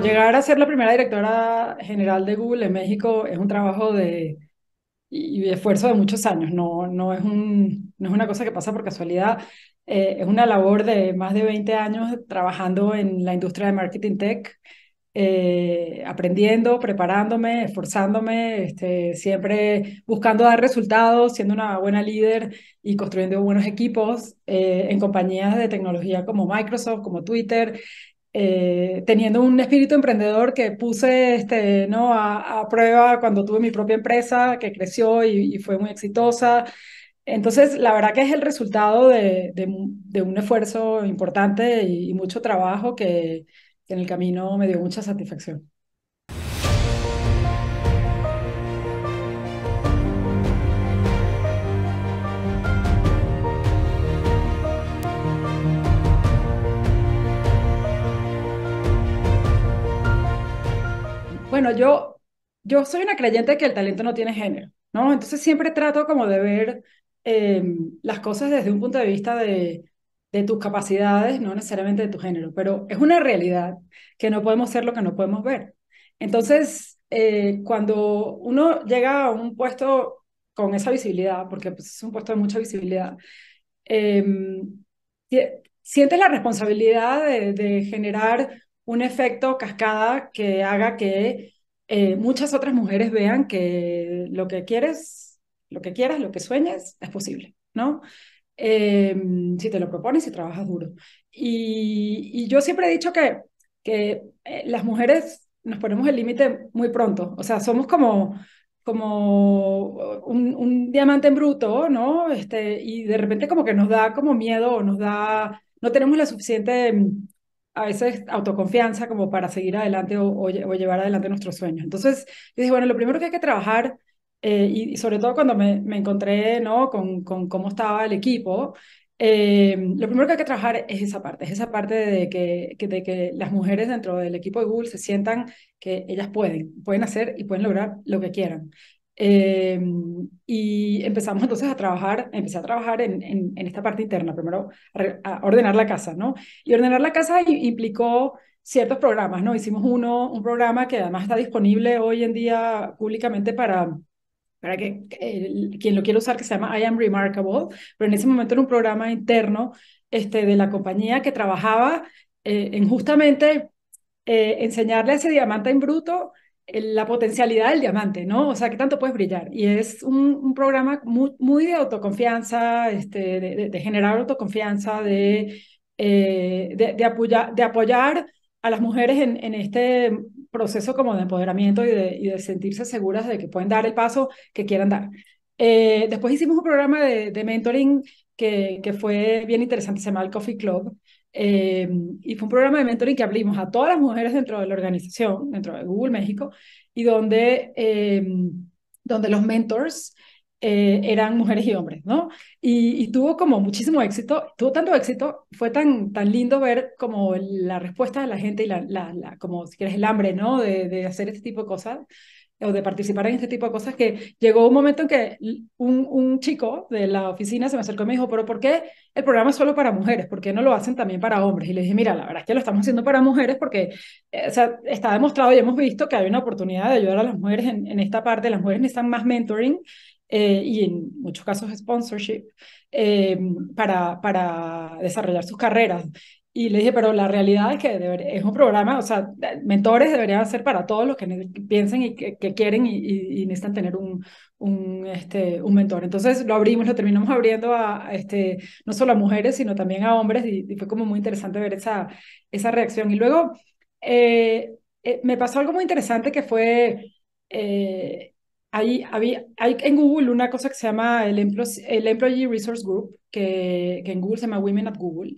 llegar a ser la primera directora general de Google en México es un trabajo de, y esfuerzo de muchos años, no, no, es, un, no es una cosa que pasa por casualidad, eh, es una labor de más de 20 años trabajando en la industria de marketing tech, eh, aprendiendo, preparándome, esforzándome, este, siempre buscando dar resultados, siendo una buena líder y construyendo buenos equipos eh, en compañías de tecnología como Microsoft, como Twitter, eh, teniendo un espíritu emprendedor que puse este, ¿no? a, prueba cuando tuve mi propia empresa, que creció y, fue muy exitosa. Entonces, la verdad que es el resultado de, un esfuerzo importante y, mucho trabajo que en el camino me dio mucha satisfacción. bueno, yo, yo soy una creyente que el talento no tiene género, ¿no? Entonces siempre trato como de ver em, las cosas desde un punto de vista de, de tus capacidades, no necesariamente de tu género, pero es una realidad que no podemos ser lo que no podemos ver. Entonces, eh, cuando uno llega a un puesto con esa visibilidad, porque pues, es un puesto de mucha visibilidad, em, sientes la responsabilidad de, de, generar un efecto cascada que haga que eh, muchas otras mujeres vean que lo que quieres, lo que quieras, lo que sueñes, es posible, ¿no? Em, si te lo propones y trabajas duro. Y, yo siempre he dicho que, que eh, las mujeres nos ponemos el límite muy pronto, o sea, somos como como un, diamante en bruto, ¿no? Este, y de repente como que nos da como miedo, nos da, no tenemos la suficiente a veces autoconfianza como para seguir adelante o, llevar adelante nuestros sueños. Entonces, yo dije, bueno, lo primero que hay que trabajar, eh, y, sobre todo cuando me, encontré ¿no? con, con cómo estaba el equipo, em, lo primero que hay que trabajar es esa parte, es esa parte de que, que, de que las mujeres dentro del equipo de Google se sientan que ellas pueden, pueden hacer y pueden lograr lo que quieran. Em, y empezamos entonces a trabajar, empecé a trabajar en, en, esta parte interna, primero a, ordenar la casa, ¿no? Y ordenar la casa implicó ciertos programas, ¿no? Hicimos uno, un programa que además está disponible hoy en día públicamente para, para que, quien lo quiera usar, que se llama I Am Remarkable, pero en ese momento era un programa interno este, de la compañía que trabajaba eh, en justamente eh, enseñarle ese diamante en bruto la potencialidad del diamante, ¿no? O sea, ¿qué tanto puedes brillar. Y es un, programa muy, de autoconfianza, este, de, generar autoconfianza, de, eh, de, apoyar, a las mujeres en, este proceso como de empoderamiento y de, sentirse seguras de que pueden dar el paso que quieran dar. Eh, después hicimos un programa de, mentoring que, que, fue bien interesante, se llama el Coffee Club, eh, y fue un programa de mentoring que abrimos a todas las mujeres dentro de la organización, dentro de Google México, y donde, eh, donde los mentors eh, eran mujeres y hombres, ¿no? Y, tuvo como muchísimo éxito, tuvo tanto éxito, fue tan, tan lindo ver como la respuesta de la gente y la, la, como si quieres el hambre, ¿no? De, de hacer este tipo de cosas o de participar en este tipo de cosas que llegó un momento en que un, un, chico de la oficina se me acercó y me dijo, pero ¿por qué el programa es solo para mujeres? ¿Por qué no lo hacen también para hombres? Y le dije, mira, la verdad es que lo estamos haciendo para mujeres porque eh, o sea, está demostrado y hemos visto que hay una oportunidad de ayudar a las mujeres en, esta parte. Las mujeres necesitan más mentoring eh, y en muchos casos sponsorship eh, para, para desarrollar sus carreras. Y le dije, pero la realidad es que es un programa, o sea, mentores deberían ser para todos los que piensen y que, quieren y, necesitan tener un, un, este, un mentor. Entonces lo abrimos, lo terminamos abriendo a, este, no solo a mujeres, sino también a hombres y, fue como muy interesante ver esa, esa reacción. Y luego eh, eh, me pasó algo muy interesante que fue... Eh, hay, había, hay en Google una cosa que se llama el, el Employee Resource Group, que, que en Google se llama Women at Google,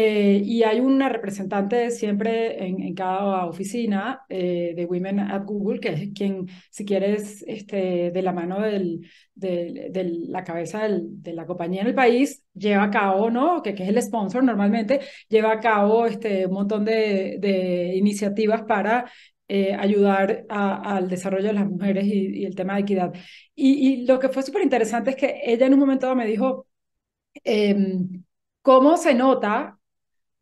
eh, y hay una representante siempre en, cada oficina eh, de Women at Google, que es quien, si quieres, este, de la mano del, de, la cabeza de la compañía en el país, lleva a cabo, ¿no? Que, que, es el sponsor normalmente, lleva a cabo este, un montón de, iniciativas para eh, ayudar al desarrollo de las mujeres y, el tema de equidad. y lo que fue súper interesante es que ella en un momento me dijo, em, ¿cómo se nota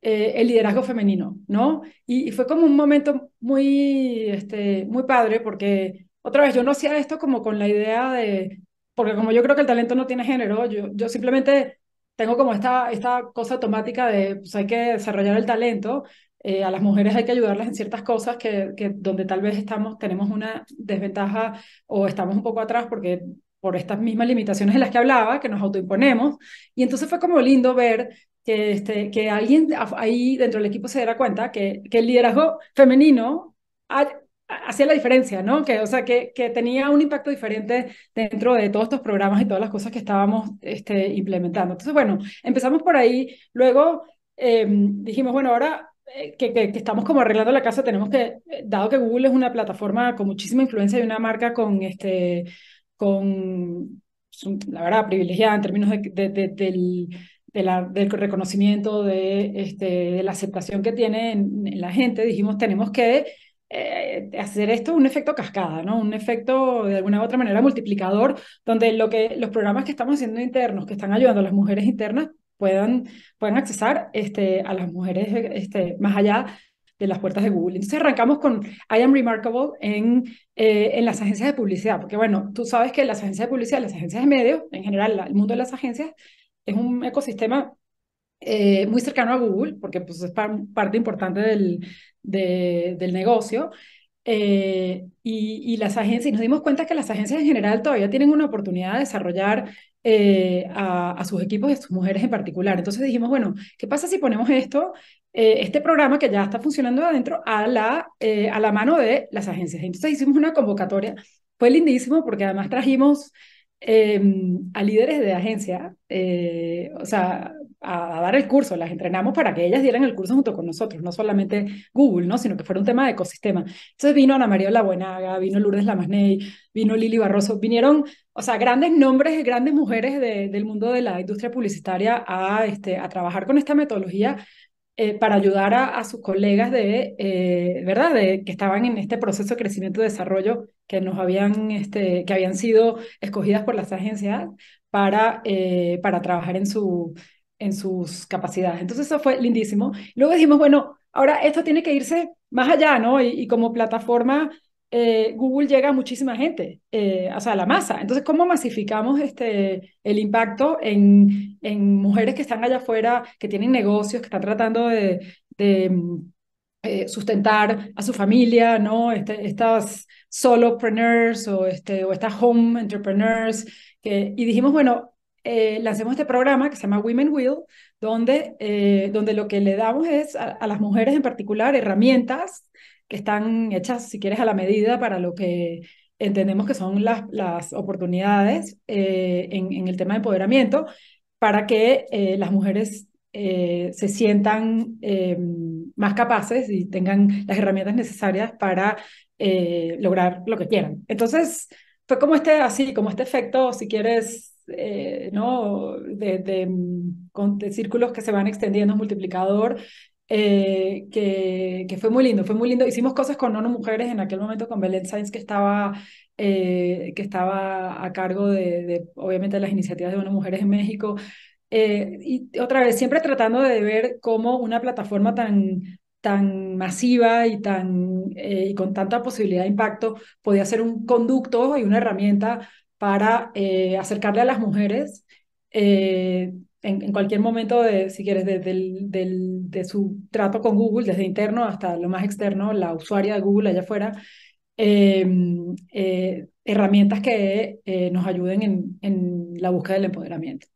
eh, el liderazgo femenino, ¿no? Y, fue como un momento muy, este, muy padre porque, otra vez, yo no hacía esto como con la idea de, porque como yo creo que el talento no tiene género, yo, yo simplemente tengo como esta, esta cosa automática de, pues hay que desarrollar el talento, eh, a las mujeres hay que ayudarlas en ciertas cosas que, que, donde tal vez estamos, tenemos una desventaja o estamos un poco atrás porque por estas mismas limitaciones de las que hablaba, que nos autoimponemos. Y entonces fue como lindo ver que, este, que alguien ahí dentro del equipo se diera cuenta que, que el liderazgo femenino hacía la diferencia, ¿no? Que, o sea, que, que tenía un impacto diferente dentro de todos estos programas y todas las cosas que estábamos este, implementando. Entonces, bueno, empezamos por ahí. Luego em, dijimos, bueno, ahora eh, que, que, estamos como arreglando la casa, tenemos que, eh, dado que Google es una plataforma con muchísima influencia y una marca con, este, con la verdad, privilegiada en términos de, del la, del reconocimiento, de, este, de, la aceptación que tiene en, la gente, dijimos, tenemos que eh, hacer esto un efecto cascada, ¿no? Un efecto de alguna u otra manera multiplicador, donde lo que, los programas que estamos haciendo internos, que están ayudando a las mujeres internas, puedan, puedan accesar este, a las mujeres este, más allá de las puertas de Google. Entonces arrancamos con I Am Remarkable en, eh, en las agencias de publicidad, porque bueno, tú sabes que las agencias de publicidad, las agencias de medios, en general el mundo de las agencias, es un ecosistema eh, muy cercano a Google, porque pues, es parte importante del, del negocio. Eh, y, las agencias, y nos dimos cuenta que las agencias en general todavía tienen una oportunidad de desarrollar eh, a, sus equipos y a sus mujeres en particular. Entonces dijimos, bueno, ¿qué pasa si ponemos esto, este programa que ya está funcionando adentro, a la, a la mano de las agencias? Entonces hicimos una convocatoria. Fue lindísimo porque además trajimos Em, a líderes de agencia, eh, o sea, a, dar el curso, las entrenamos para que ellas dieran el curso junto con nosotros, no solamente Google, ¿no? sino que fuera un tema de ecosistema. Entonces vino Ana María La Buenaga, vino Lourdes Lamasney, vino Lili Barroso, vinieron, o sea, grandes nombres, grandes mujeres de, del mundo de la industria publicitaria a, este, a trabajar con esta metodología eh, para ayudar a, sus colegas de, eh, ¿verdad? que estaban en este proceso de crecimiento y desarrollo que nos habían, este, que habían sido escogidas por las agencias para, eh, para trabajar en, su, en sus capacidades. Entonces eso fue lindísimo. Luego dijimos, bueno, ahora esto tiene que irse más allá, ¿no? y como plataforma eh, Google llega a muchísima gente, eh, o sea, a la masa. Entonces, ¿cómo masificamos este, el impacto en, en mujeres que están allá afuera, que tienen negocios, que están tratando de, mm, eh, sustentar a su familia, ¿no? Este, estas solopreneurs o, este, o estas home entrepreneurs. Que, y dijimos, bueno, eh, lancemos este programa que se llama Women Will, donde, donde lo que le damos es a, las mujeres en particular herramientas que están hechas, si quieres, a la medida para lo que entendemos que son las, las oportunidades eh, en, el tema de empoderamiento, para que eh, las mujeres eh, se sientan más capaces y tengan las herramientas necesarias para lograr lo que quieran. Entonces, fue como este, así, como este efecto, si quieres, ¿no? De, mm, de círculos que se van extendiendo, multiplicador, eh, que, que, fue muy lindo, fue muy lindo. Hicimos cosas con ONU Mujeres en aquel momento con Belén Sainz, que estaba, eh, que estaba a cargo de, de, obviamente, las iniciativas de ONU Mujeres en México. Eh, y otra vez, siempre tratando de ver cómo una plataforma tan, tan masiva y, tan, y con tanta posibilidad de impacto podía ser un conducto y una herramienta para acercarle a las mujeres en, cualquier momento, de, si quieres, desde de su trato con Google, desde interno hasta lo más externo, la usuaria de Google allá afuera, em, eh, herramientas que eh, nos ayuden en la búsqueda del empoderamiento.